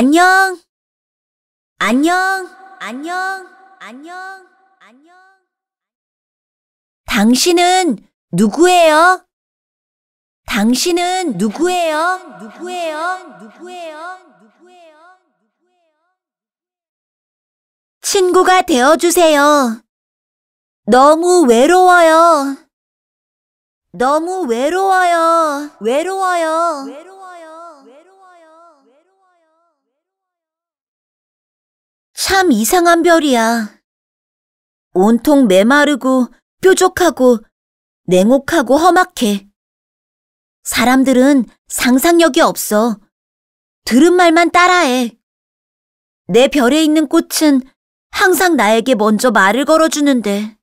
안녕. 안녕. 안녕. 안녕. 안녕. 당신은 누구예요? 당신은 누구예요? 누구예요? 누구예요? 누구예요? 친구가 되어 주세요. 너무 외로워요. 너무 외로워요. 외로워요. 외로워요. 참 이상한 별이야. 온통 메마르고 뾰족하고 냉혹하고 험악해. 사람들은 상상력이 없어. 들은 말만 따라해. 내 별에 있는 꽃은 항상 나에게 먼저 말을 걸어주는데.